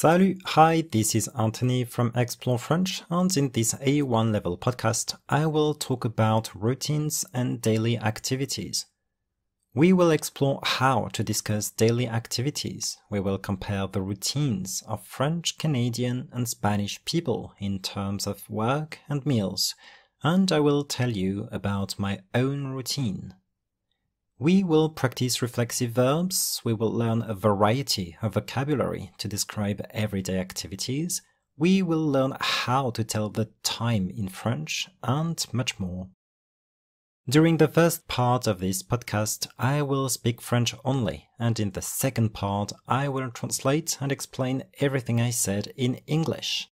Salut! Hi, this is Anthony from Explore French, and in this A1 level podcast, I will talk about routines and daily activities. We will explore how to discuss daily activities. We will compare the routines of French, Canadian, and Spanish people in terms of work and meals, and I will tell you about my own routine. We will practice reflexive verbs, we will learn a variety of vocabulary to describe everyday activities, we will learn how to tell the time in French, and much more. During the first part of this podcast, I will speak French only, and in the second part, I will translate and explain everything I said in English.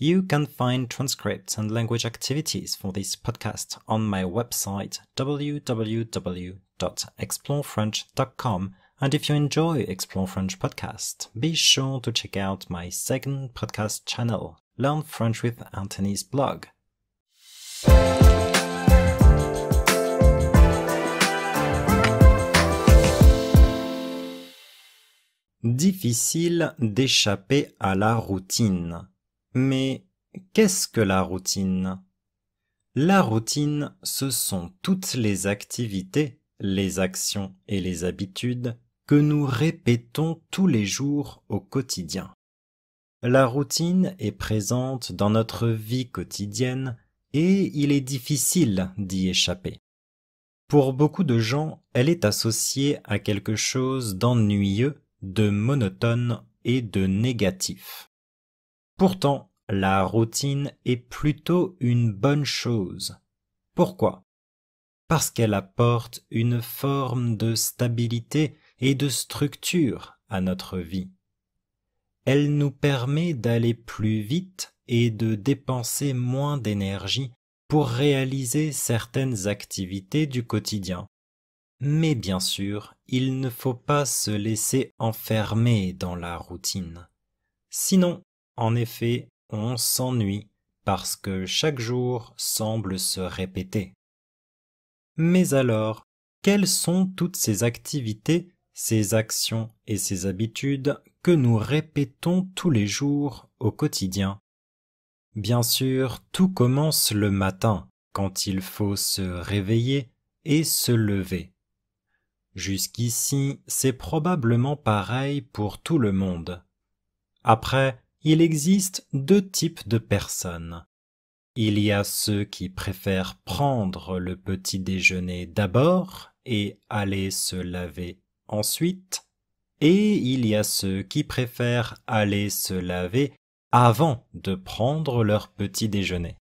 You can find transcripts and language activities for this podcast on my website www.explorefrench.com. And if you enjoy Explore French podcast, be sure to check out my second podcast channel, Learn French with Anthony's blog. Difficile d'échapper à la routine. Mais qu'est-ce que la routine La routine, ce sont toutes les activités, les actions et les habitudes que nous répétons tous les jours au quotidien. La routine est présente dans notre vie quotidienne et il est difficile d'y échapper. Pour beaucoup de gens, elle est associée à quelque chose d'ennuyeux, de monotone et de négatif. Pourtant, la routine est plutôt une bonne chose. Pourquoi Parce qu'elle apporte une forme de stabilité et de structure à notre vie. Elle nous permet d'aller plus vite et de dépenser moins d'énergie pour réaliser certaines activités du quotidien. Mais bien sûr, il ne faut pas se laisser enfermer dans la routine. Sinon, en effet, on s'ennuie parce que chaque jour semble se répéter. Mais alors, quelles sont toutes ces activités, ces actions et ces habitudes que nous répétons tous les jours au quotidien Bien sûr, tout commence le matin, quand il faut se réveiller et se lever. Jusqu'ici, c'est probablement pareil pour tout le monde. Après, il existe deux types de personnes. Il y a ceux qui préfèrent prendre le petit déjeuner d'abord et aller se laver ensuite, et il y a ceux qui préfèrent aller se laver avant de prendre leur petit déjeuner.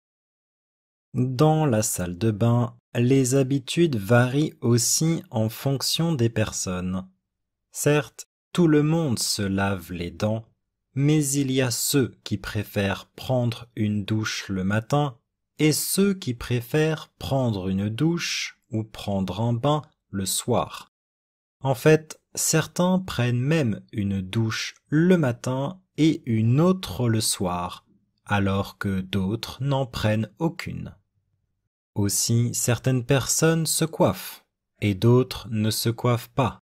Dans la salle de bain, les habitudes varient aussi en fonction des personnes. Certes, tout le monde se lave les dents mais il y a ceux qui préfèrent prendre une douche le matin et ceux qui préfèrent prendre une douche ou prendre un bain le soir. En fait, certains prennent même une douche le matin et une autre le soir, alors que d'autres n'en prennent aucune. Aussi, certaines personnes se coiffent et d'autres ne se coiffent pas.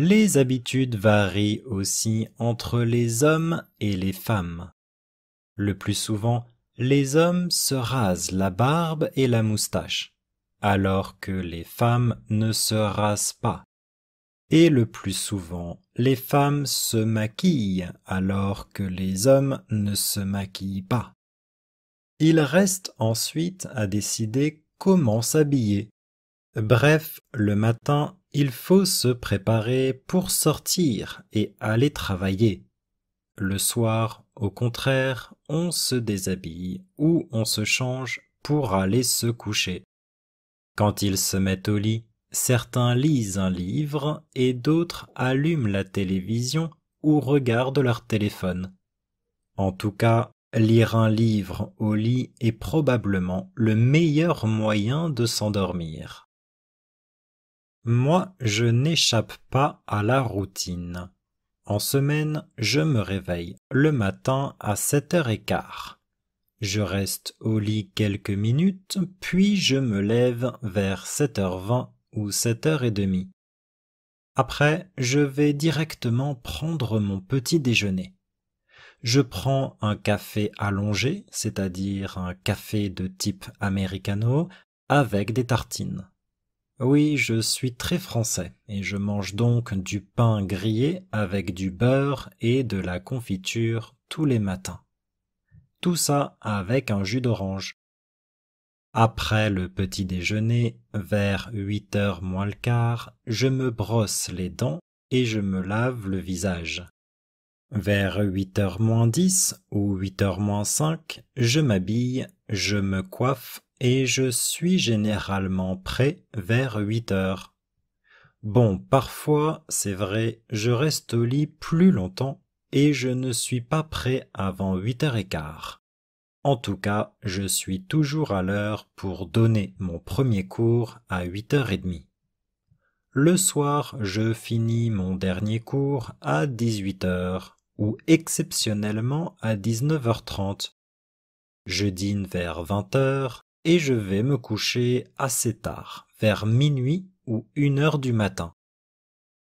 Les habitudes varient aussi entre les hommes et les femmes. Le plus souvent, les hommes se rasent la barbe et la moustache, alors que les femmes ne se rasent pas. Et le plus souvent, les femmes se maquillent alors que les hommes ne se maquillent pas. Il reste ensuite à décider comment s'habiller. Bref, le matin, il faut se préparer pour sortir et aller travailler. Le soir, au contraire, on se déshabille ou on se change pour aller se coucher. Quand ils se mettent au lit, certains lisent un livre et d'autres allument la télévision ou regardent leur téléphone. En tout cas, lire un livre au lit est probablement le meilleur moyen de s'endormir. Moi, je n'échappe pas à la routine. En semaine, je me réveille le matin à 7 heures et quart. Je reste au lit quelques minutes, puis je me lève vers 7h20 ou 7h30. Après, je vais directement prendre mon petit déjeuner. Je prends un café allongé, c'est-à-dire un café de type americano, avec des tartines. Oui, je suis très français, et je mange donc du pain grillé avec du beurre et de la confiture tous les matins. Tout ça avec un jus d'orange. Après le petit déjeuner, vers huit heures moins le quart, je me brosse les dents et je me lave le visage. Vers huit heures moins dix ou huit heures moins cinq, je m'habille, je me coiffe et je suis généralement prêt vers huit heures. Bon, parfois, c'est vrai, je reste au lit plus longtemps et je ne suis pas prêt avant huit heures et quart. En tout cas, je suis toujours à l'heure pour donner mon premier cours à huit heures et demie. Le soir, je finis mon dernier cours à dix-huit heures ou exceptionnellement à dix-neuf heures trente. Je dîne vers vingt heures et je vais me coucher assez tard, vers minuit ou une heure du matin.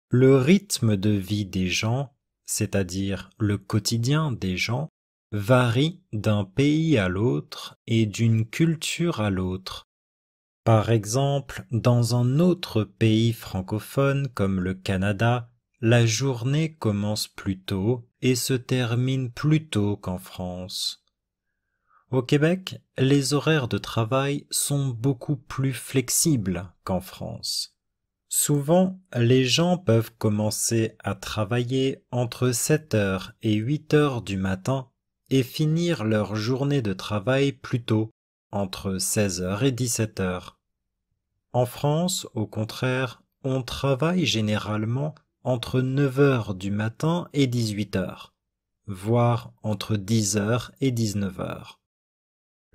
Le rythme de vie des gens, c'est-à-dire le quotidien des gens, varie d'un pays à l'autre et d'une culture à l'autre. Par exemple, dans un autre pays francophone comme le Canada, la journée commence plus tôt et se termine plus tôt qu'en France. Au Québec, les horaires de travail sont beaucoup plus flexibles qu'en France. Souvent, les gens peuvent commencer à travailler entre 7h et 8h du matin et finir leur journée de travail plus tôt, entre 16h et 17h. En France, au contraire, on travaille généralement entre 9h du matin et 18h, voire entre 10h et 19h.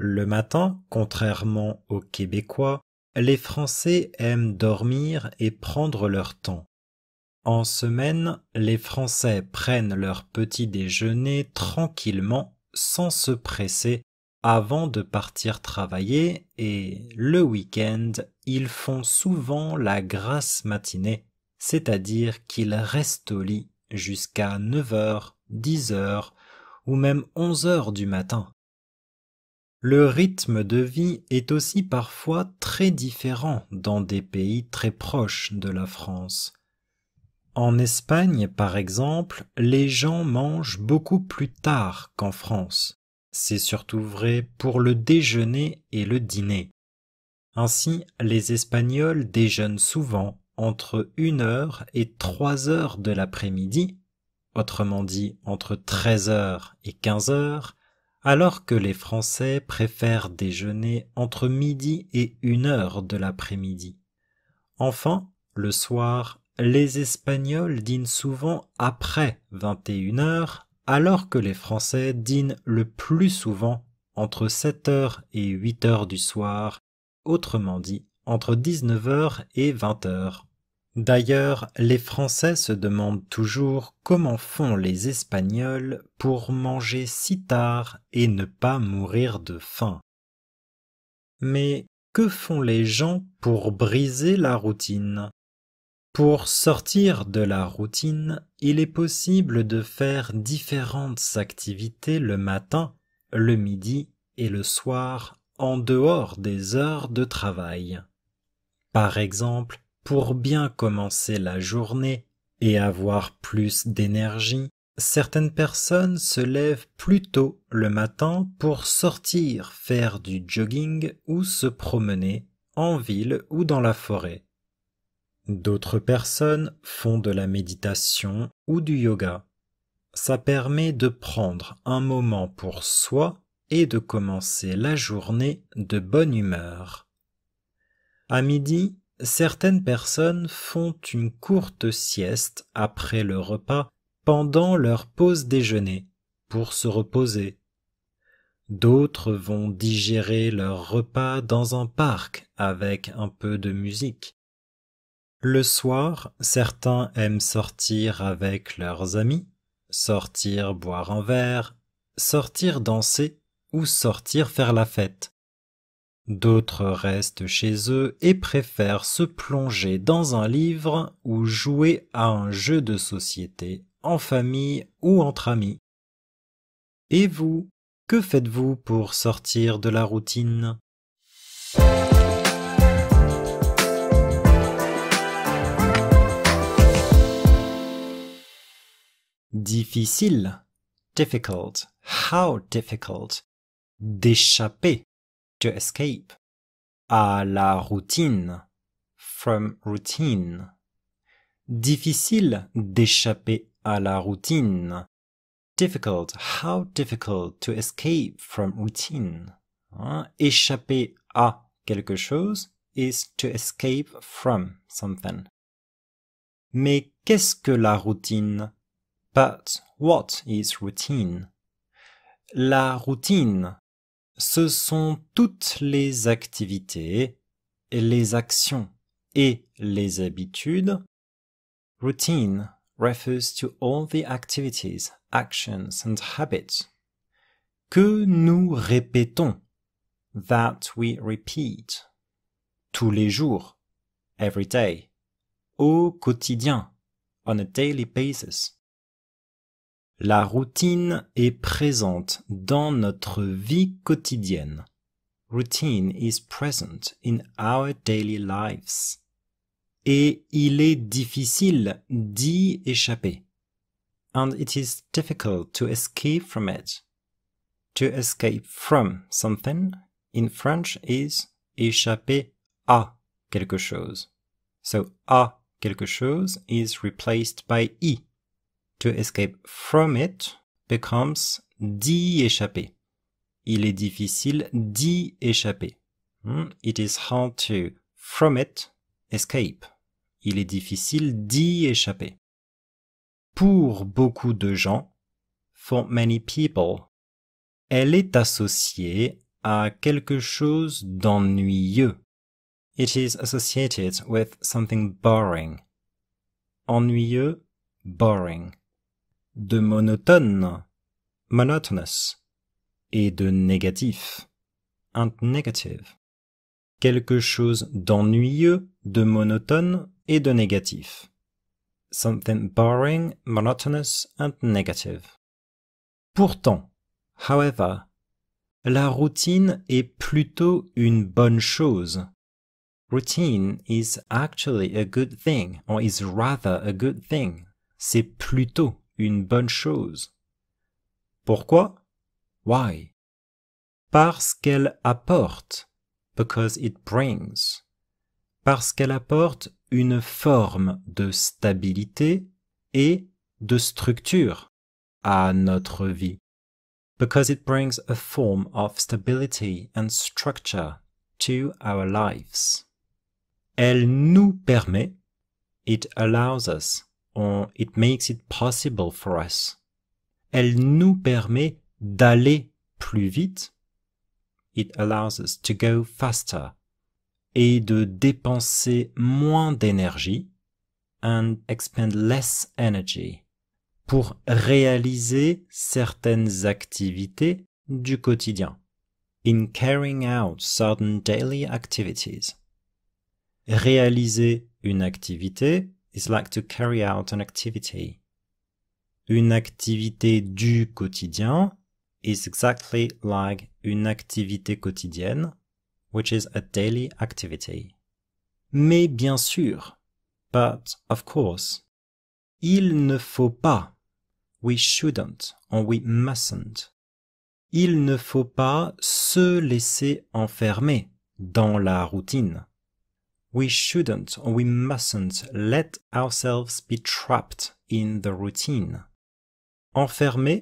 Le matin, contrairement aux Québécois, les Français aiment dormir et prendre leur temps. En semaine, les Français prennent leur petit déjeuner tranquillement, sans se presser, avant de partir travailler, et le week-end, ils font souvent la grasse matinée, c'est-à-dire qu'ils restent au lit jusqu'à 9 heures, 10 heures ou même 11 heures du matin. Le rythme de vie est aussi parfois très différent dans des pays très proches de la France. En Espagne, par exemple, les gens mangent beaucoup plus tard qu'en France. C'est surtout vrai pour le déjeuner et le dîner. Ainsi, les Espagnols déjeunent souvent entre une heure et trois heures de l'après-midi, autrement dit entre 13 heures et 15 heures, alors que les Français préfèrent déjeuner entre midi et une heure de l'après-midi. Enfin, le soir, les Espagnols dînent souvent après 21 heures, alors que les Français dînent le plus souvent entre 7 heures et 8 heures du soir, autrement dit entre 19 heures et 20 heures. D'ailleurs, les Français se demandent toujours comment font les Espagnols pour manger si tard et ne pas mourir de faim. Mais que font les gens pour briser la routine Pour sortir de la routine, il est possible de faire différentes activités le matin, le midi et le soir en dehors des heures de travail. Par exemple, pour bien commencer la journée et avoir plus d'énergie, certaines personnes se lèvent plus tôt le matin pour sortir faire du jogging ou se promener en ville ou dans la forêt. D'autres personnes font de la méditation ou du yoga. Ça permet de prendre un moment pour soi et de commencer la journée de bonne humeur. À midi, certaines personnes font une courte sieste après le repas pendant leur pause déjeuner pour se reposer. D'autres vont digérer leur repas dans un parc avec un peu de musique. Le soir, certains aiment sortir avec leurs amis, sortir boire un verre, sortir danser ou sortir faire la fête. D'autres restent chez eux et préfèrent se plonger dans un livre ou jouer à un jeu de société en famille ou entre amis. Et vous, que faites-vous pour sortir de la routine Difficile, difficult, how difficult, d'échapper To escape à la routine, from routine. Difficile d'échapper à la routine. Difficult, how difficult to escape from routine. Hein? Échapper à quelque chose is to escape from something. Mais qu'est-ce que la routine? But what is routine? La routine, ce sont toutes les activités, les actions et les habitudes. Routine refers to all the activities, actions and habits que nous répétons, that we repeat, tous les jours, every day, au quotidien, on a daily basis. La routine est présente dans notre vie quotidienne. Routine is present in our daily lives. Et il est difficile d'y échapper. And it is difficult to escape from it. To escape from something in French is échapper à quelque chose. So à quelque chose is replaced by i to escape from it becomes d'y échapper. Il est difficile d'y échapper. Hmm? It is hard to from it escape. Il est difficile d'y échapper. Pour beaucoup de gens, for many people, elle est associée à quelque chose d'ennuyeux. It is associated with something boring. Ennuyeux, boring de monotone, monotonous, et de négatif, and negative. Quelque chose d'ennuyeux, de monotone et de négatif. Something boring, monotonous and negative. Pourtant, however, la routine est plutôt une bonne chose. Routine is actually a good thing, or is rather a good thing. C'est plutôt une bonne chose. Pourquoi? Why? Parce qu'elle apporte. Because it brings. Parce qu'elle apporte une forme de stabilité et de structure à notre vie. Because it brings a form of stability and structure to our lives. Elle nous permet, it allows us, it makes it possible for us. Elle nous permet d'aller plus vite. It allows us to go faster. Et de dépenser moins d'énergie. And expend less energy. Pour réaliser certaines activités du quotidien. In carrying out certain daily activities. Réaliser une activité is like to carry out an activity. Une activité du quotidien is exactly like une activité quotidienne, which is a daily activity. Mais bien sûr, but of course, il ne faut pas, we shouldn't or we mustn't. Il ne faut pas se laisser enfermer dans la routine. we shouldn't or we mustn't let ourselves be trapped in the routine. Enfermer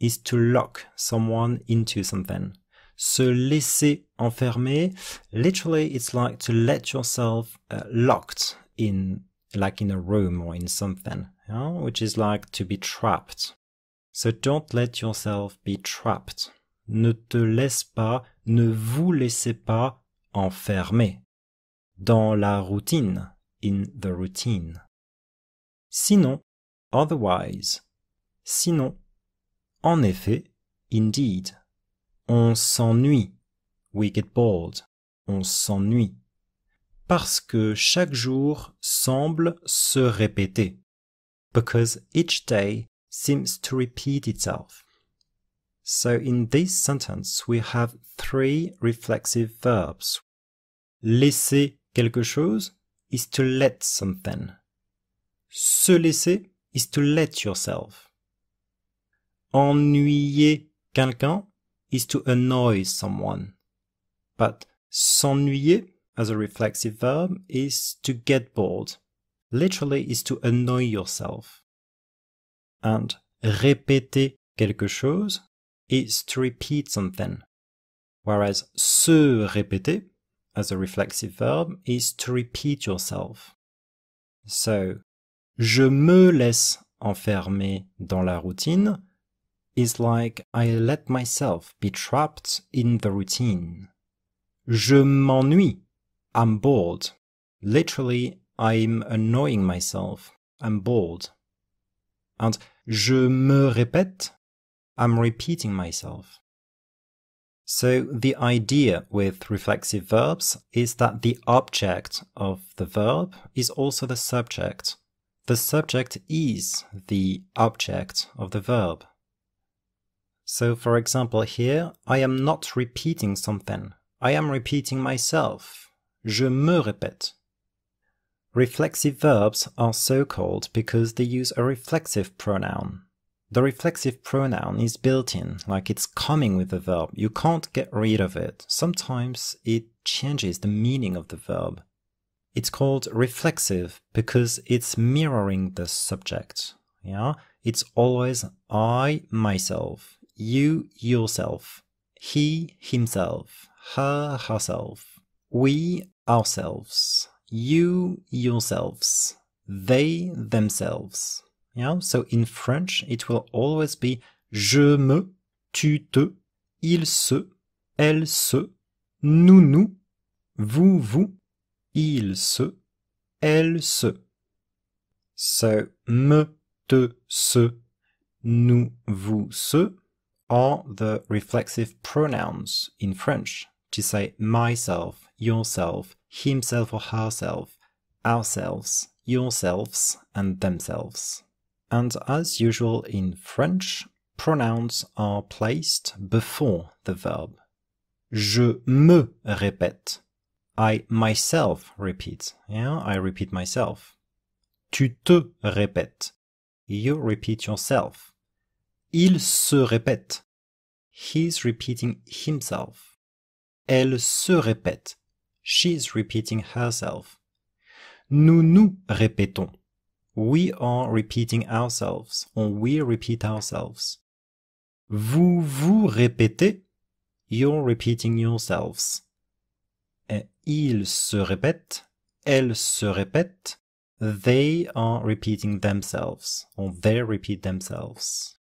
is to lock someone into something. Se laisser enfermer, literally it's like to let yourself uh, locked in like in a room or in something, which is like to be trapped. So don't let yourself be trapped. Ne te laisse pas, ne vous laissez pas enfermer dans la routine, in the routine. Sinon, otherwise. Sinon, en effet, indeed. On s'ennuie, we get bored. On s'ennuie. Parce que chaque jour semble se répéter. Because each day seems to repeat itself. So in this sentence, we have three reflexive verbs. Laisser quelque chose is to let something. Se laisser is to let yourself. Ennuyer quelqu'un is to annoy someone. But s'ennuyer as a reflexive verb is to get bored. Literally is to annoy yourself. And répéter quelque chose is to repeat something. Whereas se répéter as a reflexive verb is to repeat yourself. So, je me laisse enfermer dans la routine is like I let myself be trapped in the routine. Je m'ennuie. I'm bored. Literally, I'm annoying myself. I'm bored. And je me répète. I'm repeating myself. So the idea with reflexive verbs is that the object of the verb is also the subject. The subject is the object of the verb. So for example here, I am not repeating something. I am repeating myself. Je me répète. Reflexive verbs are so called because they use a reflexive pronoun. The reflexive pronoun is built in, like it's coming with the verb. You can't get rid of it. Sometimes it changes the meaning of the verb. It's called reflexive because it's mirroring the subject. Yeah, it's always I, myself, you, yourself, he, himself, her, herself, we, ourselves, you, yourselves, they, themselves. Yeah, so in French, it will always be je me, tu te, il se, elle se, nous nous, vous vous, il se, elle se. So me, te, se, nous, vous, se are the reflexive pronouns in French to say myself, yourself, himself or herself, ourselves, yourselves, and themselves and as usual in French, pronouns are placed before the verb. Je me répète. I myself repeat. Yeah, I repeat myself. Tu te répètes. You repeat yourself. Il se répète. He's repeating himself. Elle se répète. She's repeating herself. Nous nous répétons. We are repeating ourselves. On we repeat ourselves. Vous vous répétez. You're repeating yourselves. Et ils se répètent. Elles se répètent. They are repeating themselves. On they repeat themselves.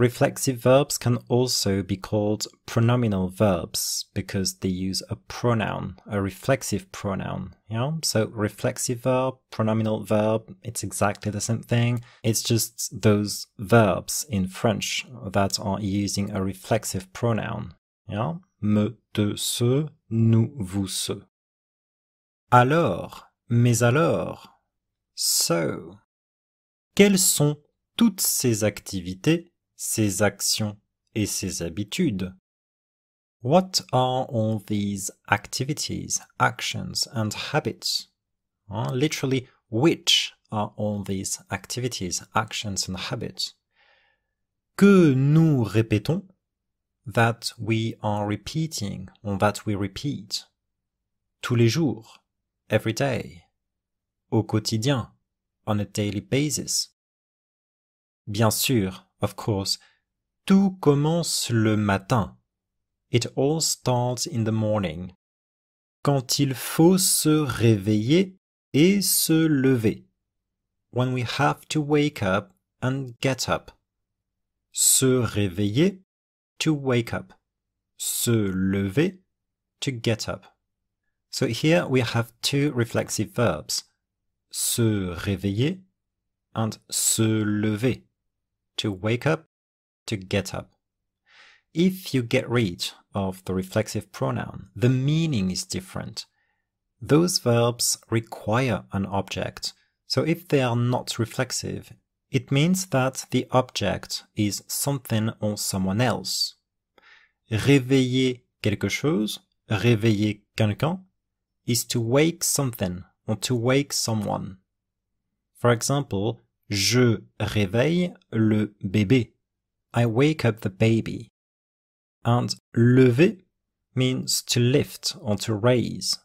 Reflexive verbs can also be called pronominal verbs because they use a pronoun, a reflexive pronoun. Yeah? So reflexive verb, pronominal verb, it's exactly the same thing. It's just those verbs in French that are using a reflexive pronoun. Yeah? Me, de, ce, nous, vous, ce. Alors, mais alors, so. Quelles sont toutes ces activités Ces actions et ses habitudes. What are all these activities, actions and habits? literally, which are all these activities, actions and habits? Que nous répétons? That we are repeating or that we repeat. Tous les jours. Every day. Au quotidien. On a daily basis. Bien sûr, Of course, tout commence le matin. It all starts in the morning. Quand il faut se réveiller et se lever. When we have to wake up and get up. Se réveiller, to wake up. Se lever, to get up. So here we have two reflexive verbs. Se réveiller and se lever to wake up, to get up. If you get rid of the reflexive pronoun, the meaning is different. Those verbs require an object, so if they are not reflexive, it means that the object is something or someone else. Réveiller quelque chose, réveiller quelqu'un, is to wake something or to wake someone. For example, Je réveille le bébé. I wake up the baby. And lever means to lift or to raise.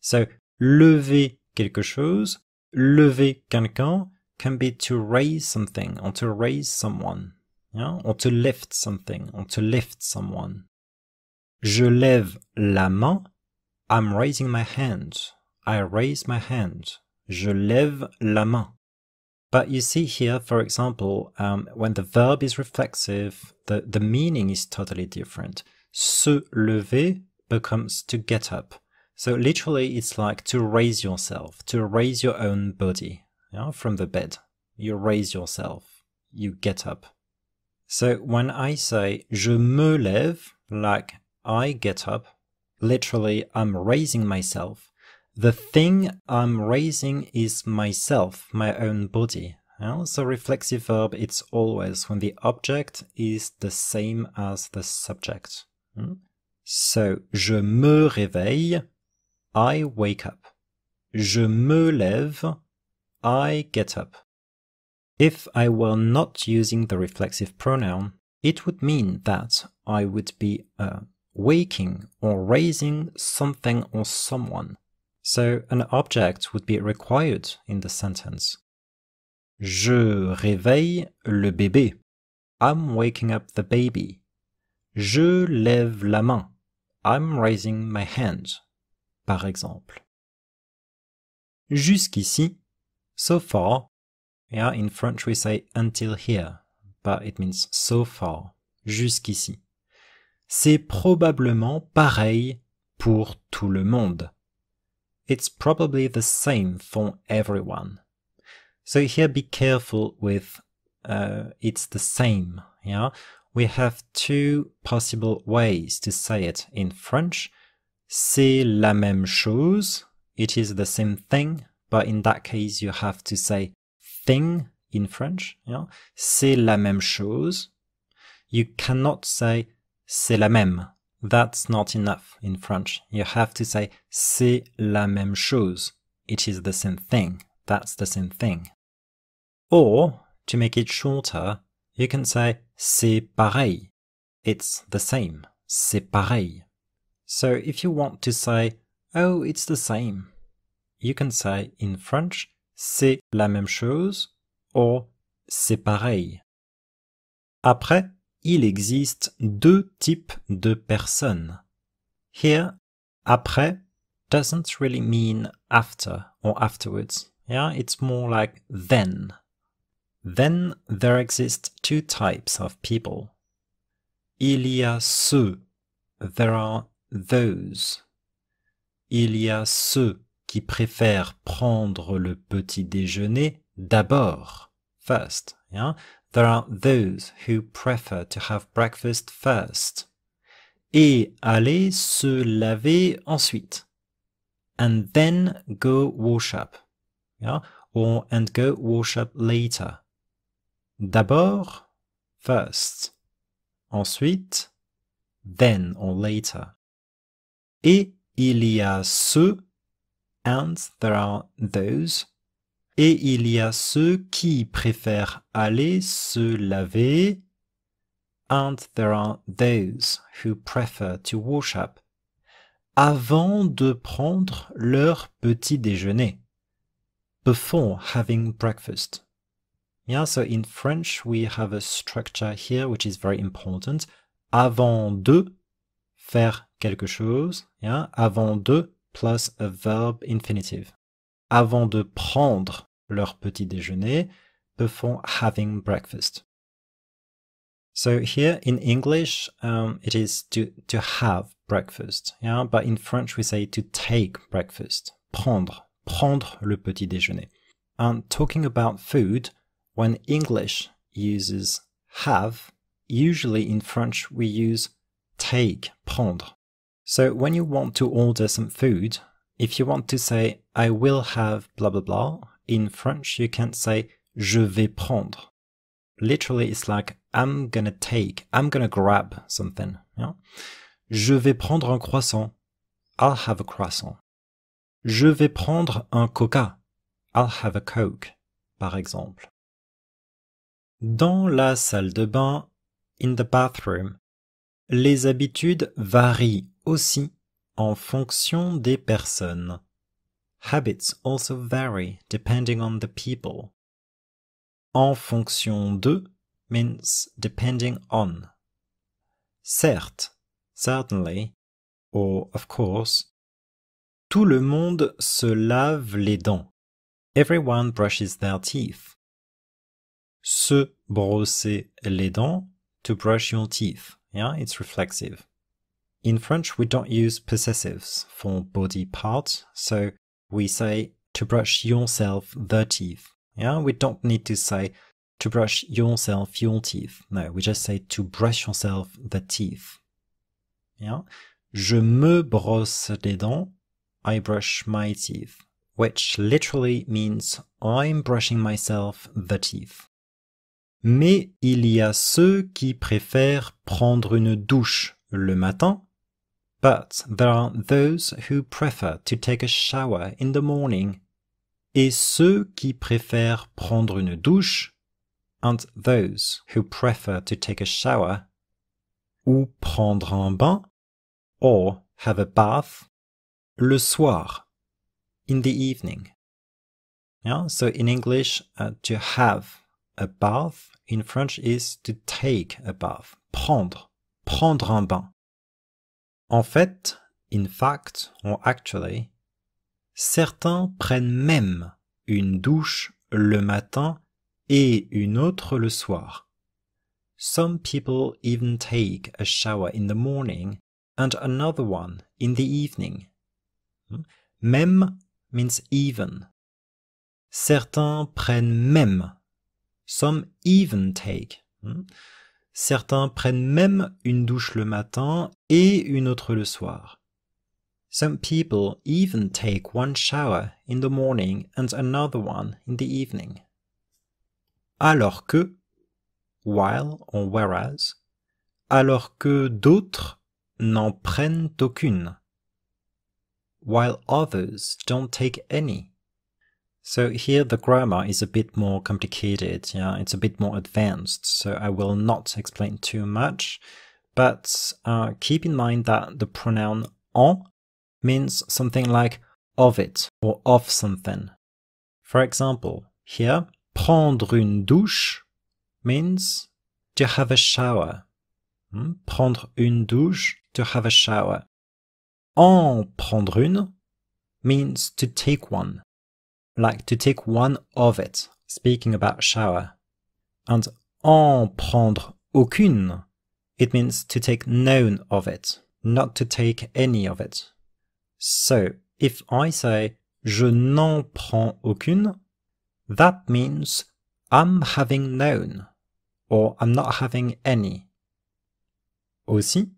So lever quelque chose, lever quelqu'un can be to raise something or to raise someone. Yeah? Or to lift something or to lift someone. Je lève la main. I'm raising my hand. I raise my hand. Je lève la main. But you see here, for example, um, when the verb is reflexive, the, the meaning is totally different. Se lever becomes to get up. So literally, it's like to raise yourself, to raise your own body you know, from the bed. You raise yourself, you get up. So when I say je me lève, like I get up, literally I'm raising myself. The thing I'm raising is myself, my own body. Yeah? So reflexive verb, it's always when the object is the same as the subject. Hmm? So, je me réveille, I wake up. Je me lève, I get up. If I were not using the reflexive pronoun, it would mean that I would be uh, waking or raising something or someone. So an object would be required in the sentence. Je réveille le bébé. I'm waking up the baby. Je lève la main. I'm raising my hand. Par exemple. Jusqu'ici, so far. Yeah, in French we say until here, but it means so far. Jusqu'ici. C'est probablement pareil pour tout le monde. it's probably the same for everyone. So here be careful with uh, it's the same. Yeah, We have two possible ways to say it in French. C'est la même chose. It is the same thing, but in that case you have to say thing in French. Yeah? C'est la même chose. You cannot say c'est la même that's not enough in French. You have to say c'est la même chose. It is the same thing. That's the same thing. Or, to make it shorter, you can say c'est pareil. It's the same. C'est pareil. So if you want to say, oh, it's the same, you can say in French, c'est la même chose or c'est pareil. Après, il existe deux types de personnes. Here, après doesn't really mean after or afterwards. Yeah, it's more like then. Then there exist two types of people. Il y a ceux, there are those. Il y a ceux qui préfèrent prendre le petit déjeuner d'abord, first. There are those who prefer to have breakfast first et aller se laver ensuite. And then go wash up. Yeah? Or and go wash up later. D'abord, first. Ensuite, then or later. Et il y a ceux, and there are those, et il y a ceux qui préfèrent aller se laver and there are those who prefer to wash up avant de prendre leur petit déjeuner before having breakfast. Yeah, so in French we have a structure here which is very important. Avant de faire quelque chose, yeah, avant de plus a verb infinitive. avant de prendre leur petit déjeuner, before having breakfast. So here in English, um, it is to, to have breakfast. Yeah? But in French, we say to take breakfast. Prendre. Prendre le petit déjeuner. And talking about food, when English uses have, usually in French, we use take. Prendre. So when you want to order some food, if you want to say I will have blah blah blah in French, you can say je vais prendre. Literally, it's like I'm gonna take, I'm gonna grab something. Yeah? Je vais prendre un croissant. I'll have a croissant. Je vais prendre un coca. I'll have a coke, par exemple. Dans la salle de bain, in the bathroom, les habitudes varient aussi en fonction des personnes. Habits also vary depending on the people. En fonction de means depending on. Certes, certainly, or of course. Tout le monde se lave les dents. Everyone brushes their teeth. Se brosser les dents, to brush your teeth. Yeah, it's reflexive. In French, we don't use possessives for body parts, so we say to brush yourself the teeth. Yeah, we don't need to say to brush yourself your teeth. No, we just say to brush yourself the teeth. Yeah, je me brosse les dents. I brush my teeth, which literally means I'm brushing myself the teeth. Mais il y a ceux qui préfèrent prendre une douche le matin but there are those who prefer to take a shower in the morning, et ceux qui préfèrent prendre une douche, and those who prefer to take a shower, ou prendre un bain, or have a bath, le soir, in the evening. Yeah, so in English, uh, to have a bath in French is to take a bath, prendre, prendre un bain. En fait, in fact, or actually, certains prennent même une douche le matin et une autre le soir. Some people even take a shower in the morning and another one in the evening. Hmm? Même means even. Certains prennent même. Some even take. Hmm? Certains prennent même une douche le matin et une autre le soir. Some people even take one shower in the morning and another one in the evening. Alors que, while or whereas, alors que d'autres n'en prennent aucune. While others don't take any. So here the grammar is a bit more complicated, yeah, it's a bit more advanced, so I will not explain too much, but uh, keep in mind that the pronoun en means something like of it or of something. For example, here, prendre une douche means to have a shower. Hmm? Prendre une douche, to have a shower. En prendre une means to take one like to take one of it, speaking about shower. And en prendre aucune, it means to take none of it, not to take any of it. So if I say je n'en prends aucune, that means I'm having none or I'm not having any. Aussi,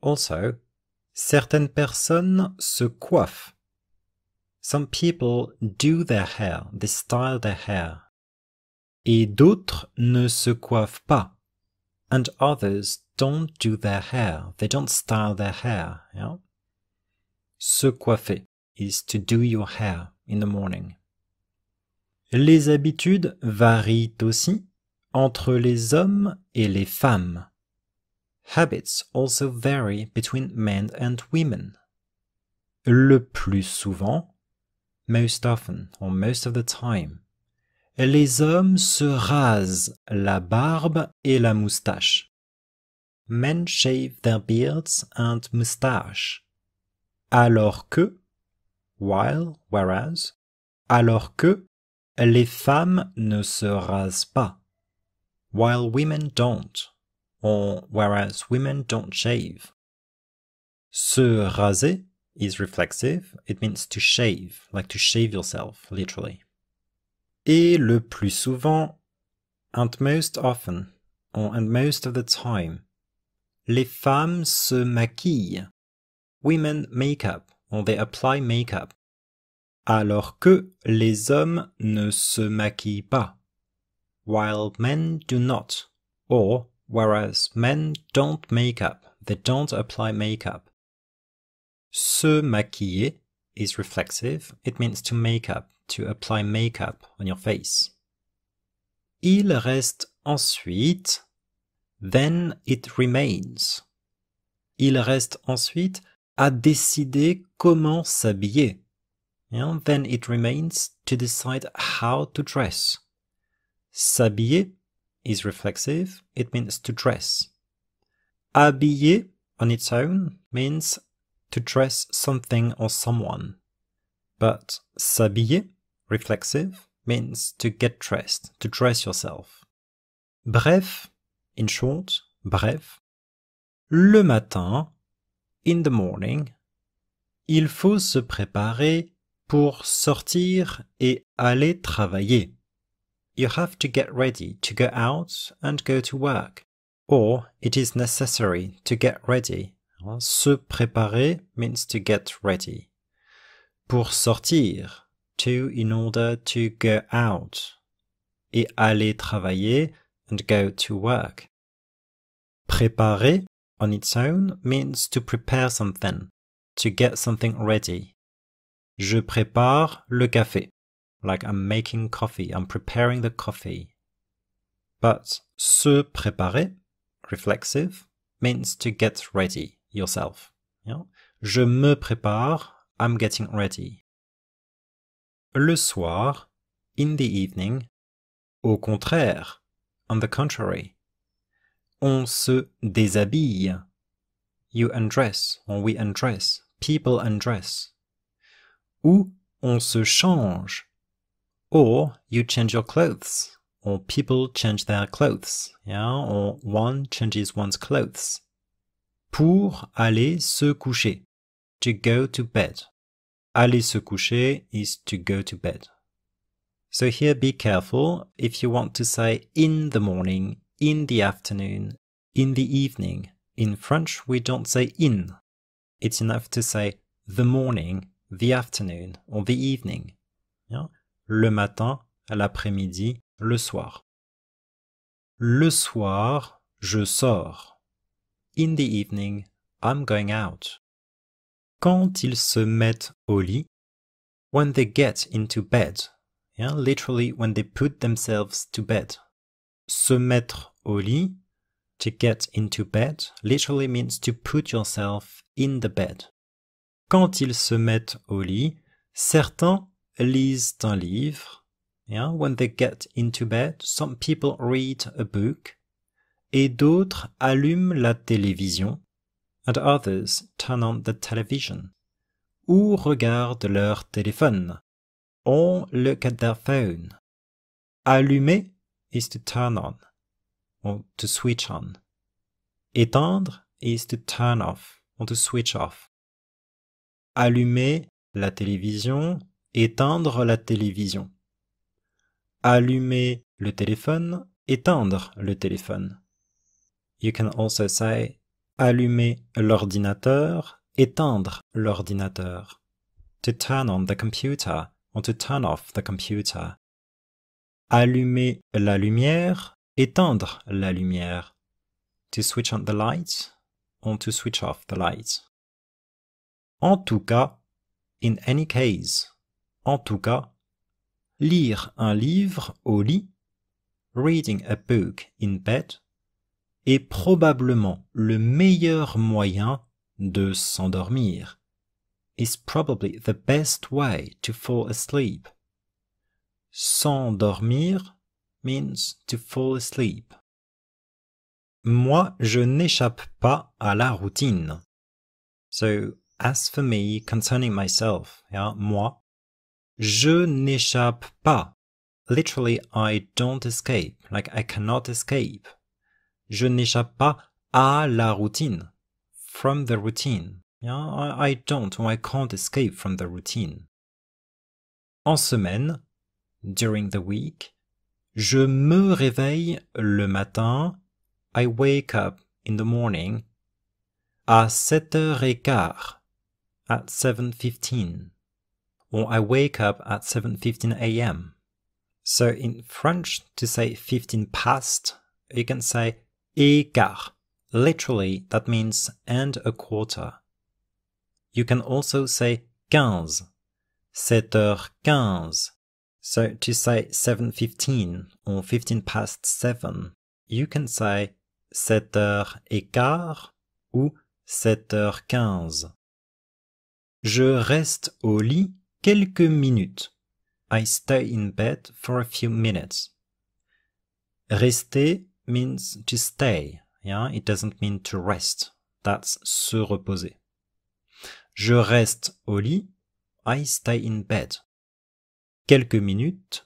also, certaines personnes se coiffent some people do their hair, they style their hair. Et d'autres ne se coiffent pas. And others don't do their hair, they don't style their hair. Yeah? Se coiffer is to do your hair in the morning. Les habitudes varient aussi entre les hommes et les femmes. Habits also vary between men and women. Le plus souvent, most often, or most of the time. Les hommes se rasent la barbe et la moustache. Men shave their beards and moustache. Alors que, while, whereas, alors que les femmes ne se rasent pas. While women don't, or whereas women don't shave. Se raser, is reflexive. It means to shave, like to shave yourself, literally. Et le plus souvent, and most often, or and most of the time. Les femmes se maquillent. Women make up, or they apply makeup. Alors que les hommes ne se maquillent pas. While men do not, or whereas men don't make up, they don't apply makeup. Se maquiller is reflexive. It means to make up, to apply makeup on your face. Il reste ensuite, then it remains. Il reste ensuite à décider comment s'habiller. And then it remains to decide how to dress. S'habiller is reflexive. It means to dress. Habiller on its own means to dress something or someone. But s'habiller, reflexive, means to get dressed, to dress yourself. Bref, in short, bref. Le matin, in the morning. Il faut se préparer pour sortir et aller travailler. You have to get ready to go out and go to work, or it is necessary to get ready Se préparer means to get ready. Pour sortir, to in order to go out. Et aller travailler and go to work. Préparer on its own means to prepare something, to get something ready. Je prépare le café. Like I'm making coffee, I'm preparing the coffee. But se préparer, reflexive, means to get ready. yourself. Je me prépare. I'm getting ready. Le soir. In the evening. Au contraire. On the contrary. On se déshabille. You undress or we undress. People undress. Ou on se change. Or you change your clothes. Or people change their clothes. Yeah? Or one changes one's clothes. pour aller se coucher. To go to bed. Aller se coucher is to go to bed. So here be careful if you want to say in the morning, in the afternoon, in the evening. In French, we don't say in. It's enough to say the morning, the afternoon, or the evening. Yeah? Le matin, l'après-midi, le soir. Le soir, je sors. In the evening, I'm going out. Quand ils se mettent au lit, when they get into bed, yeah, literally when they put themselves to bed. Se mettre au lit, to get into bed, literally means to put yourself in the bed. Quand ils se mettent au lit, certains lisent un livre. Yeah, when they get into bed, some people read a book. et d'autres allument la télévision, and others turn on the television, ou regardent leur téléphone, on look at their phone. Allumer is to turn on, or to switch on. Éteindre is to turn off, or to switch off. Allumer la télévision, éteindre la télévision. Allumer le téléphone, éteindre le téléphone. You can also say allumer l'ordinateur, éteindre l'ordinateur. To turn on the computer or to turn off the computer. Allumer la lumière, éteindre la lumière. To switch on the light or to switch off the light. En tout cas, in any case. En tout cas, lire un livre au lit, reading a book in bed, est probablement le meilleur moyen de s'endormir. Is probably the best way to fall asleep. S'endormir means to fall asleep. Moi, je n'échappe pas à la routine. So, as for me, concerning myself, yeah, moi, je n'échappe pas. Literally, I don't escape, like I cannot escape. Je n'échappe pas à la routine. From the routine. I don't or I can't escape from the routine. En semaine, during the week, je me réveille le matin. I wake up in the morning à 7h15. At 7.15. Or I wake up at 7.15 a.m. So in French, to say 15 past, you can say Écart. Literally, that means and a quarter. You can also say quinze, sept heures quinze. So to say 7.15 or 15 past 7, you can say sept heures et quart ou sept heures quinze. Je reste au lit quelques minutes. I stay in bed for a few minutes. Rester means to stay. Yeah, it doesn't mean to rest. That's se reposer. Je reste au lit. I stay in bed. Quelques minutes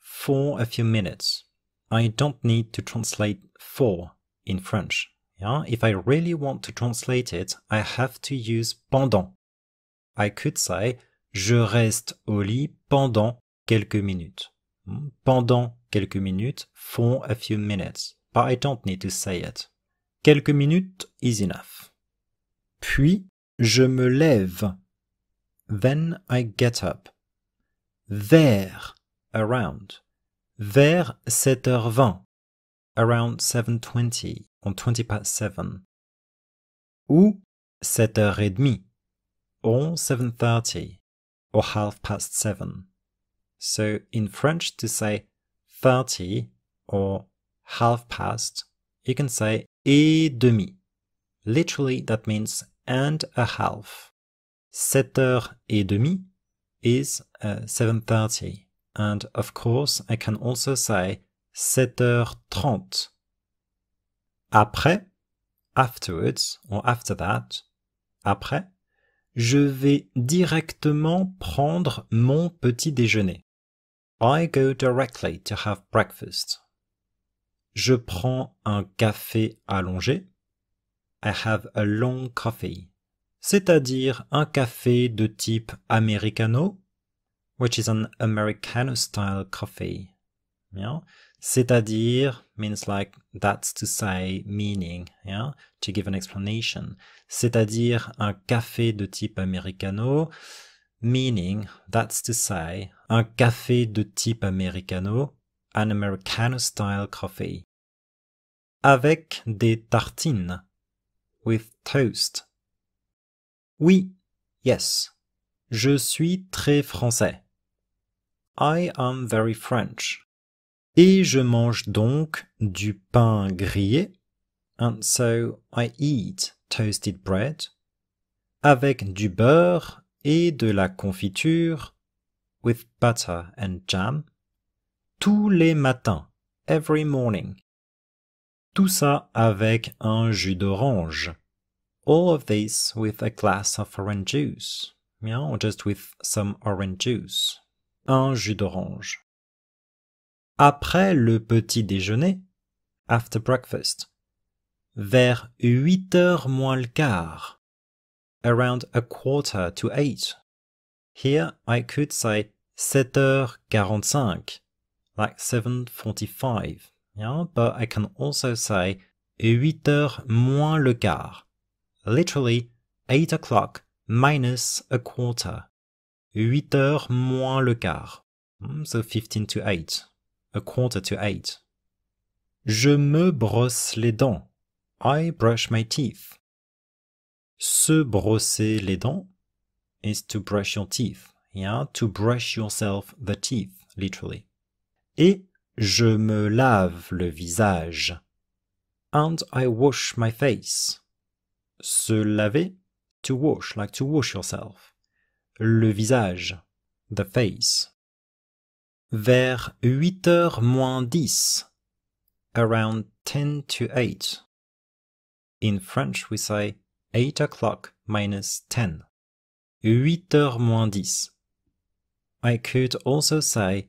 for a few minutes. I don't need to translate for in French. Yeah, if I really want to translate it, I have to use pendant. I could say je reste au lit pendant quelques minutes. Hmm? Pendant quelques minutes, for a few minutes but I don't need to say it. Quelques minutes is enough. Puis je me lève. Then I get up. Vers, around. Vers 7h20. Around 7.20, on 20 past 7. Ou 7h30. On 7.30, or half past 7. So in French to say 30 or half past, you can say et demi. Literally, that means and a half. Sept heures et demi is uh, 7.30. And of course, I can also say sept heures trente. Après, afterwards, or after that, après, je vais directement prendre mon petit déjeuner. I go directly to have breakfast. Je prends un café allongé. I have a long coffee. C'est-à-dire un café de type americano, which is an americano style coffee. Yeah? C'est-à-dire means like that's to say meaning, yeah? to give an explanation. C'est-à-dire un café de type americano, meaning that's to say un café de type americano An Americano-style coffee. Avec des tartines. With toast. Oui, yes. Je suis très français. I am very French. Et je mange donc du pain grillé. And so I eat toasted bread. Avec du beurre et de la confiture. With butter and jam. tous les matins, every morning. Tout ça avec un jus d'orange. All of this with a glass of orange juice. Yeah, or just with some orange juice. Un jus d'orange. Après le petit déjeuner, after breakfast, vers 8 heures moins le quart, around a quarter to eight. Here I could say 7h45, like 7.45, yeah? But I can also say 8 heures moins le quart, literally 8 o'clock minus a quarter. 8 heures moins le quart, hmm, so 15 to 8, a quarter to 8. Je me brosse les dents. I brush my teeth. Se brosser les dents is to brush your teeth. Yeah, to brush yourself the teeth, literally. Et je me lave le visage. And I wash my face. Se laver, to wash, like to wash yourself. Le visage, the face. Vers 8 heures moins 10. Around 10 to 8. In French, we say 8 o'clock minus 10. 8 heures moins 10. I could also say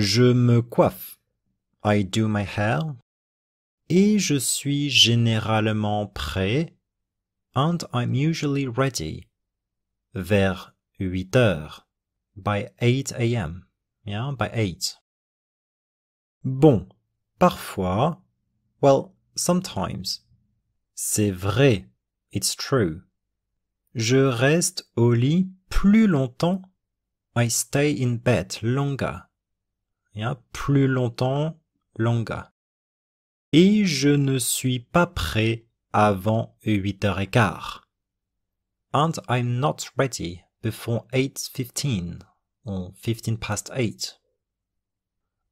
Je me coiffe. I do my hair. Et je suis généralement prêt. And I'm usually ready. Vers 8 heures. By 8 a.m. Yeah, by 8. Bon, parfois. Well, sometimes. C'est vrai. It's true. Je reste au lit plus longtemps. I stay in bed longer plus longtemps, longer. Et je ne suis pas prêt avant 8h15. And I'm not ready before 8.15 or 15 past 8.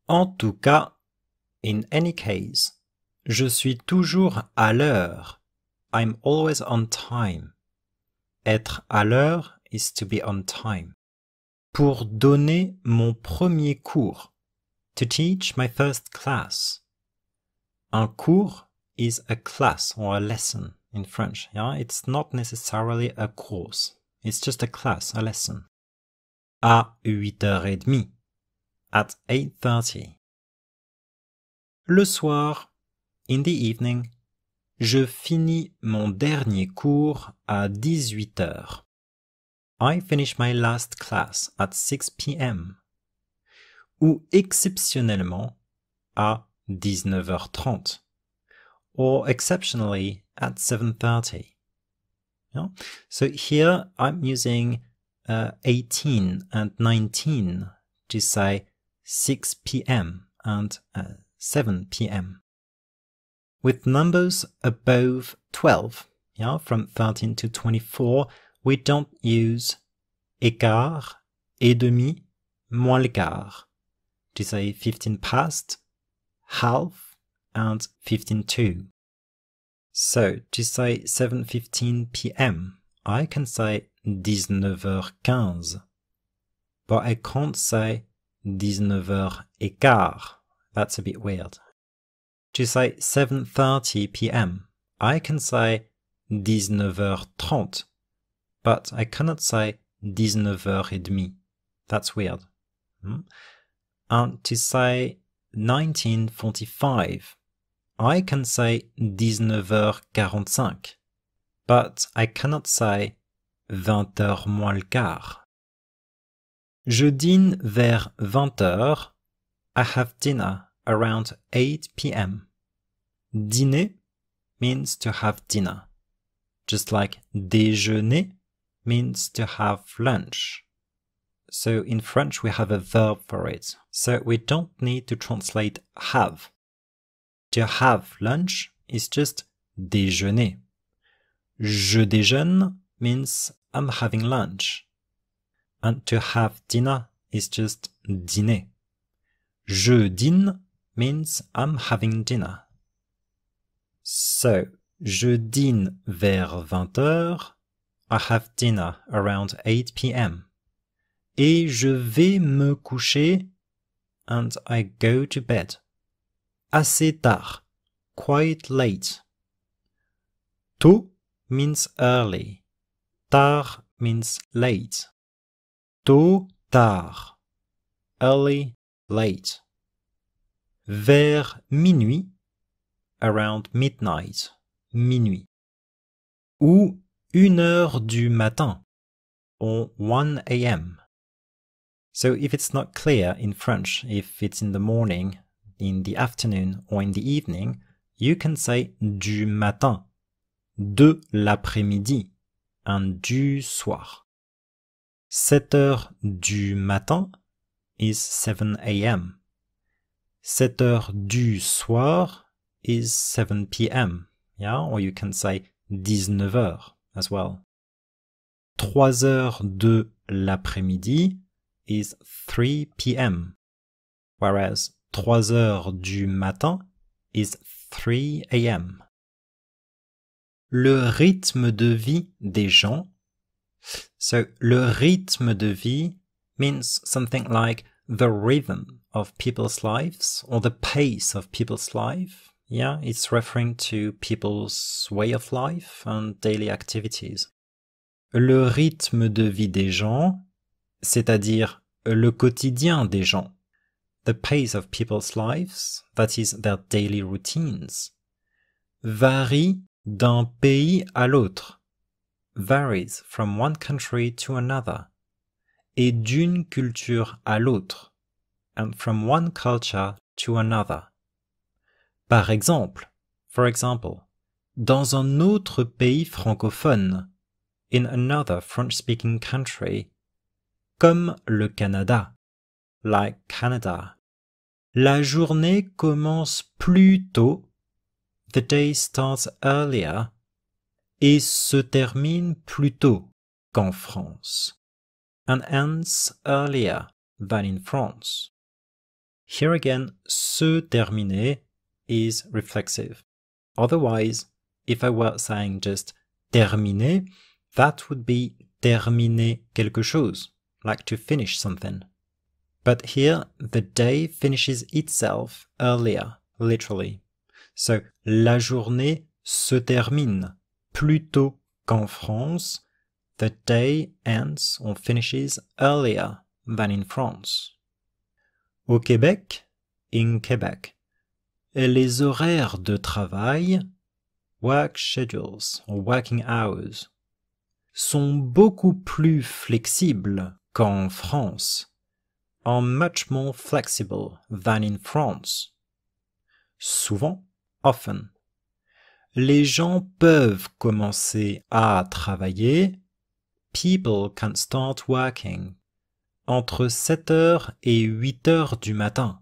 En tout cas, in any case, je suis toujours à l'heure. I'm always on time. Être à l'heure is to be on time. Pour donner mon premier cours. to teach my first class. Un cours is a class or a lesson in French. Yeah, it's not necessarily a course. It's just a class, a lesson. a huit heures et demie, At 8:30. Le soir, in the evening, je finis mon dernier cours à dix dix-huit heures. I finish my last class at 6 p.m ou exceptionnellement à 19h30 or exceptionally at 7.30. Yeah? So here I'm using uh, 18 and 19 to say 6 p.m. and uh, 7 p.m. With numbers above 12, yeah, from 13 to 24, we don't use écart, et demi, moins quart." to say 15 past, half, and 15 to. So to say 7.15 p.m., I can say 19h15, but I can't say 19h15. That's a bit weird. To say 7.30 p.m., I can say 19h30, but I cannot say 19h30. That's weird. Hmm? and to say 1945. I can say 19 quarante-cinq, but I cannot say 20h moins le quart. Je dîne vers 20h. I have dinner around 8 p.m. Dîner means to have dinner, just like déjeuner means to have lunch. So in French, we have a verb for it. So we don't need to translate have. To have lunch is just déjeuner. Je déjeune means I'm having lunch. And to have dinner is just dîner. Je dîne means I'm having dinner. So, je dîne vers 20 heures. I have dinner around 8 p.m. et je vais me coucher and I go to bed. Assez tard, quite late. Tôt means early. Tard means late. Tôt, tard. Early, late. Vers minuit, around midnight, minuit. Ou une heure du matin, on 1 a.m. So if it's not clear in French, if it's in the morning, in the afternoon, or in the evening, you can say du matin, de l'après-midi, and du soir. 7 heures du matin is 7 a.m. 7 heures du soir is 7 p.m. Yeah, or you can say 19 heures as well. 3 heures de l'après-midi is 3 p.m., whereas 3 heures du matin is 3 a.m. Le rythme de vie des gens. So, le rythme de vie means something like the rhythm of people's lives or the pace of people's life. Yeah, it's referring to people's way of life and daily activities. Le rythme de vie des gens c'est-à-dire le quotidien des gens. The pace of people's lives, that is their daily routines, varie d'un pays à l'autre, varies from one country to another, et d'une culture à l'autre, and from one culture to another. Par exemple, for example, dans un autre pays francophone, in another French-speaking country, comme le Canada, like Canada. La journée commence plus tôt, the day starts earlier, et se termine plus tôt qu'en France, and ends earlier than in France. Here again, se terminer is reflexive. Otherwise, if I were saying just terminer, that would be terminer quelque chose like to finish something. But here, the day finishes itself earlier, literally. So, la journée se termine plus tôt qu'en France. The day ends or finishes earlier than in France. Au Québec, in Quebec, les horaires de travail, work schedules or working hours, sont beaucoup plus flexibles en France, are much more flexible than in France. Souvent, often. Les gens peuvent commencer à travailler. People can start working. Entre 7h et 8h du matin.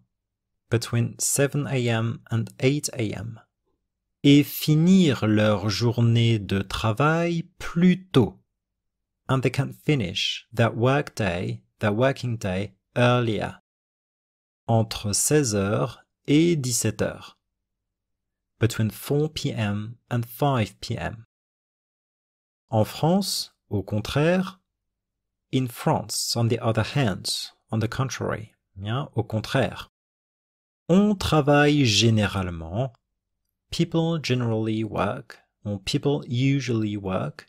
Between 7 a.m. and 8 a.m. Et finir leur journée de travail plus tôt. and they can finish their day, their working day earlier, entre 16h et 17h, between 4 p.m. and 5 p.m. En France, au contraire, in France, on the other hand, on the contrary, au contraire, on travaille généralement, people generally work, on people usually work,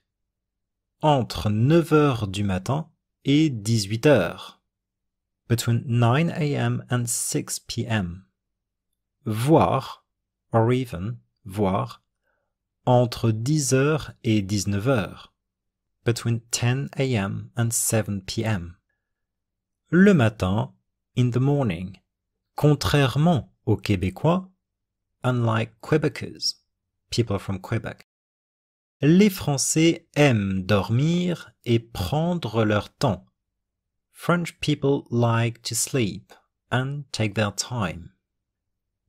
entre 9 heures du matin et 18 heures. Between 9 a.m. and 6 p.m. Voir, or even, voir, entre 10 heures et 19 heures. Between 10 a.m. and 7 p.m. Le matin, in the morning. Contrairement aux Québécois, unlike Quebecers, people from Quebec. Les Français aiment dormir et prendre leur temps. French people like to sleep and take their time.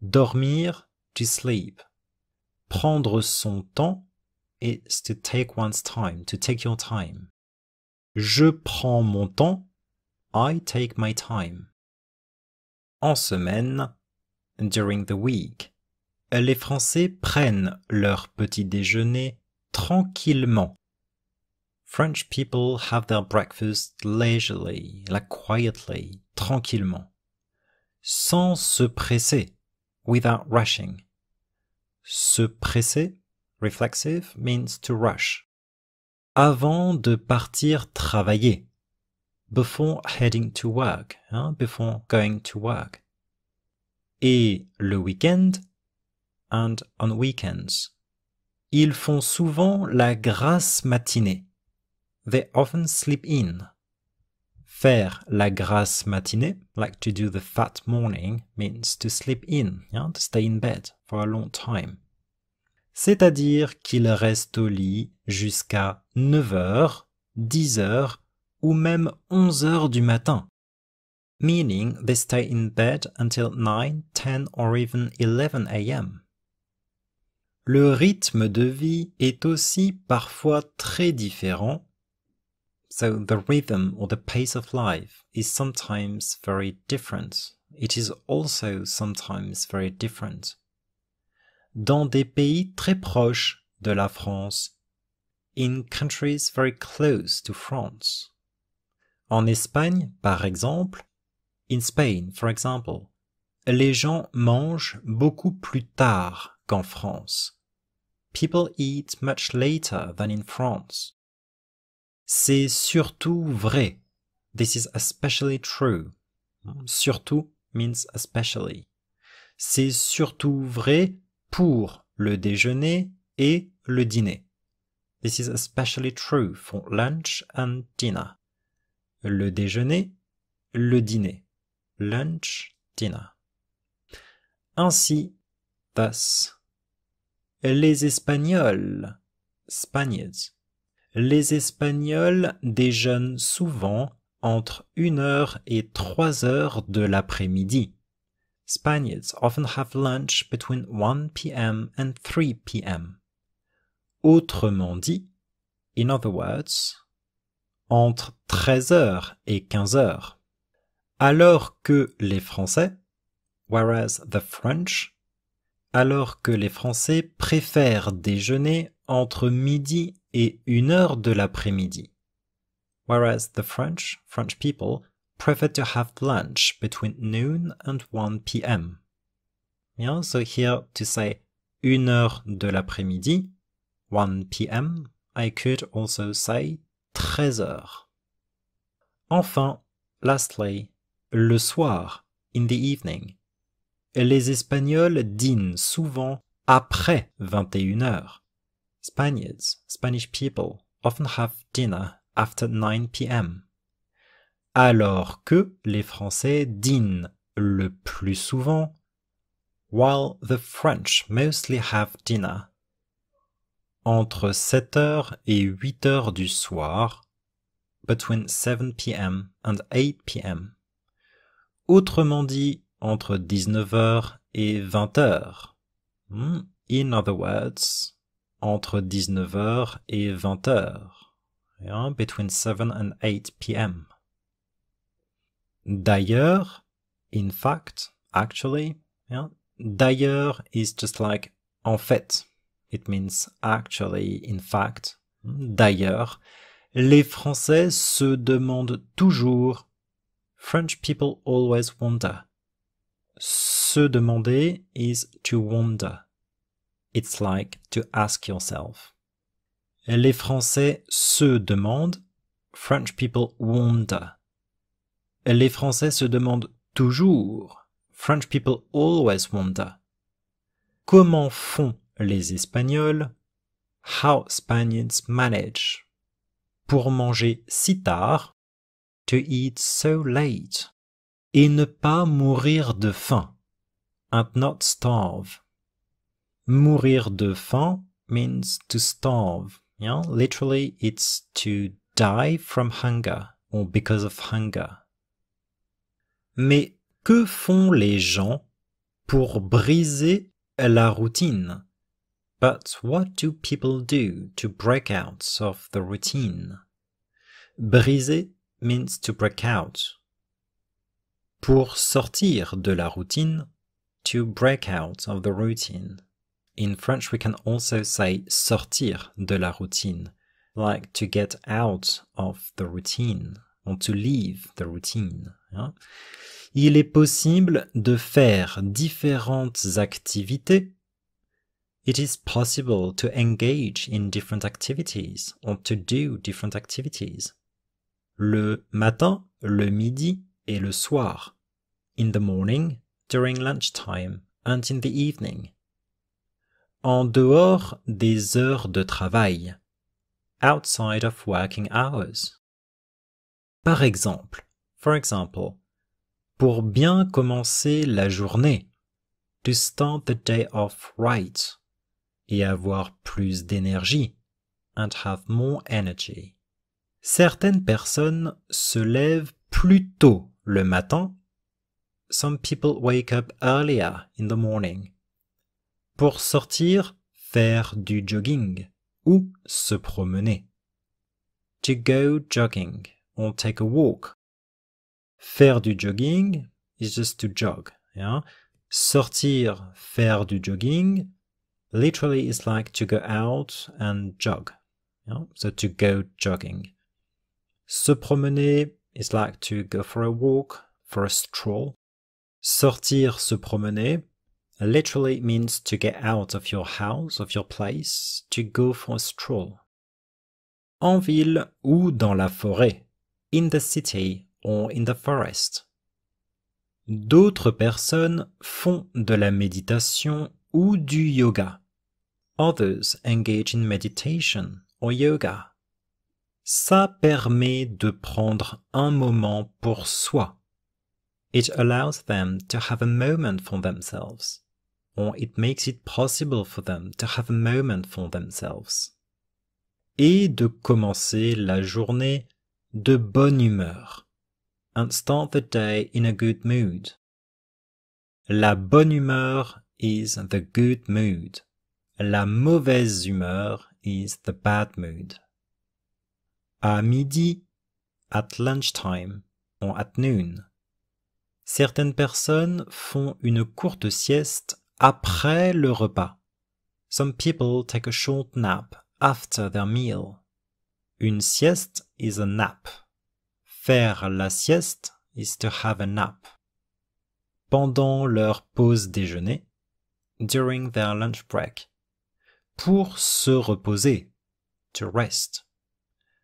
Dormir, to sleep. Prendre son temps is to take one's time, to take your time. Je prends mon temps, I take my time. En semaine, during the week. Les Français prennent leur petit déjeuner tranquillement. French people have their breakfast leisurely, like quietly, tranquillement. Sans se presser, without rushing. Se presser, reflexive, means to rush. Avant de partir travailler. Before heading to work, hein, before going to work. Et le week-end, and on weekends. Ils font souvent la grasse matinée. They often sleep in. Faire la grasse matinée, like to do the fat morning, means to sleep in, to stay in bed for a long time. C'est-à-dire qu'ils restent au lit jusqu'à 9h, 10h ou même 11 heures du matin. Meaning they stay in bed until 9, 10 or even 11 a.m le rythme de vie est aussi parfois très différent. So the rhythm or the pace of life is sometimes very different. It is also sometimes very different. Dans des pays très proches de la France. In countries very close to France. En Espagne, par exemple. In Spain, for example. Les gens mangent beaucoup plus tard qu'en France people eat much later than in France. C'est surtout vrai. This is especially true. Surtout means especially. C'est surtout vrai pour le déjeuner et le dîner. This is especially true for lunch and dinner. Le déjeuner, le dîner. Lunch, dinner. Ainsi, thus. Les Espagnols. Spaniards. Les Espagnols déjeunent souvent entre une heure et trois heures de l'après-midi. Spaniards often have lunch between 1 p.m. and 3 p.m. Autrement dit, in other words, entre 13 heures et 15 heures. Alors que les Français, whereas the French, alors que les Français préfèrent déjeuner entre midi et une heure de l'après-midi. Whereas the French, French people, prefer to have lunch between noon and 1 p.m. Yeah, so here to say une heure de l'après-midi, 1 p.m., I could also say 13 heures. Enfin, lastly, le soir, in the evening les Espagnols dînent souvent après 21 heures. Spaniards, Spanish people, often have dinner after 9 p.m. Alors que les Français dînent le plus souvent, while the French mostly have dinner. Entre 7h et 8h du soir, between 7 p.m. and 8 p.m. Autrement dit, entre 19h et 20h. Hmm. In other words, entre 19h et 20h. between 7 and 8 p.m. D'ailleurs, in fact, actually, d'ailleurs is just like en fait. It means actually, in fact. Hmm. D'ailleurs, les Français se demandent toujours. French people always wonder. Se demander is to wonder. It's like to ask yourself. Les Français se demandent. French people wonder. Les Français se demandent toujours. French people always wonder. Comment font les Espagnols? How Spaniards manage. Pour manger si tard. To eat so late et ne pas mourir de faim. And not starve. Mourir de faim means to starve. Literally, it's to die from hunger or because of hunger. Mais que font les gens pour briser la routine? But what do people do to break out of the routine? Briser means to break out. Pour sortir de la routine, to break out of the routine. In French, we can also say sortir de la routine, like to get out of the routine or to leave the routine. Hein. Il est possible de faire différentes activités. It is possible to engage in different activities or to do different activities. Le matin, le midi, et le soir, in the morning, during lunchtime, and in the evening. En dehors des heures de travail, outside of working hours. Par exemple, for example, pour bien commencer la journée, to start the day off right, et avoir plus d'énergie, and have more energy. Certaines personnes se lèvent plus tôt le matin, some people wake up earlier in the morning. Pour sortir, faire du jogging ou se promener. To go jogging or take a walk. Faire du jogging is just to jog. Yeah? Sortir, faire du jogging literally is like to go out and jog. Yeah? So to go jogging. Se promener is like to go for a walk, for a stroll. Sortir, se promener, literally means to get out of your house, of your place, to go for a stroll. En ville ou dans la forêt, in the city or in the forest. D'autres personnes font de la méditation ou du yoga. Others engage in meditation or yoga. Ça permet de prendre un moment pour soi. It allows them to have a moment for themselves. Or it makes it possible for them to have a moment for themselves. Et de commencer la journée de bonne humeur. And start the day in a good mood. La bonne humeur is the good mood. La mauvaise humeur is the bad mood à midi, at lunchtime, or at noon. Certaines personnes font une courte sieste après le repas. Some people take a short nap after their meal. Une sieste is a nap. Faire la sieste is to have a nap. Pendant leur pause déjeuner, during their lunch break. Pour se reposer, to rest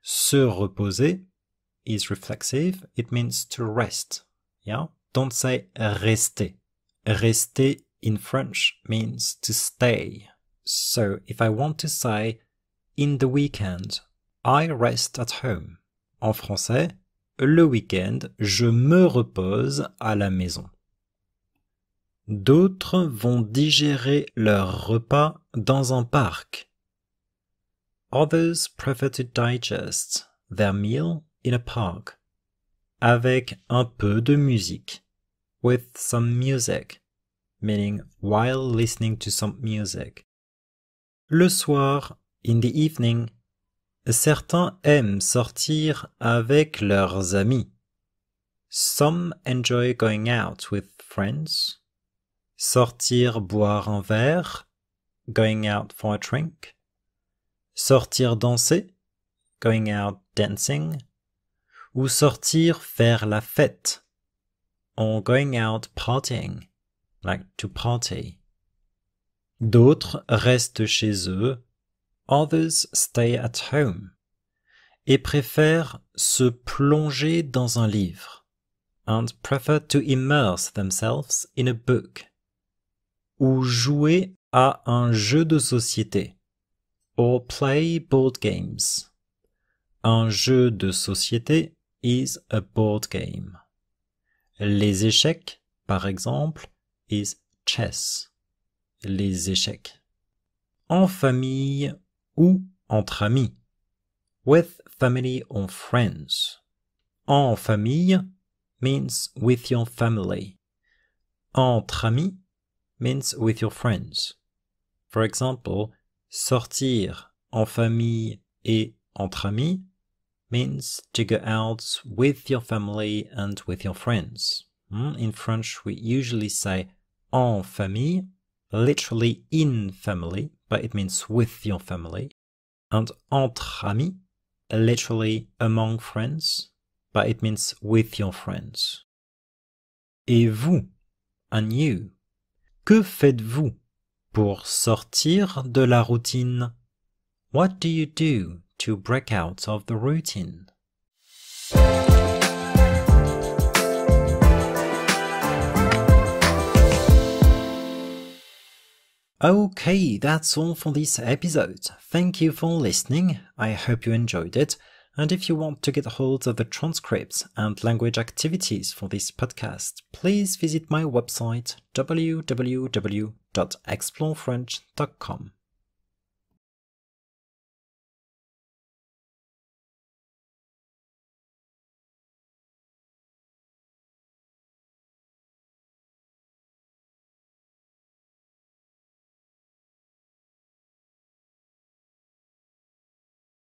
se reposer is reflexive. It means to rest. Yeah. Don't say rester. Rester in French means to stay. So if I want to say in the weekend, I rest at home. En français, le week-end, je me repose à la maison. D'autres vont digérer leur repas dans un parc. Others prefer to digest their meal in a park avec un peu de musique, with some music, meaning while listening to some music. Le soir, in the evening, certains aiment sortir avec leurs amis. Some enjoy going out with friends. Sortir boire un verre, going out for a drink. sortir danser, going out dancing, ou sortir faire la fête, on going out partying, like to party. D'autres restent chez eux, others stay at home, et préfèrent se plonger dans un livre, and prefer to immerse themselves in a book, ou jouer à un jeu de société, or play board games. Un jeu de société is a board game. Les échecs, par exemple, is chess. Les échecs. En famille ou entre amis. With family or friends. En famille means with your family. Entre amis means with your friends. For example, Sortir en famille et entre amis means to go out with your family and with your friends. Hmm? In French, we usually say en famille, literally in family, but it means with your family, and entre amis, literally among friends, but it means with your friends. Et vous, and you, que faites-vous pour sortir de la routine. What do you do to break out of the routine? Okay, that's all for this episode. Thank you for listening. I hope you enjoyed it. And if you want to get hold of the transcripts and language activities for this podcast, please visit my website www.explorefrench.com.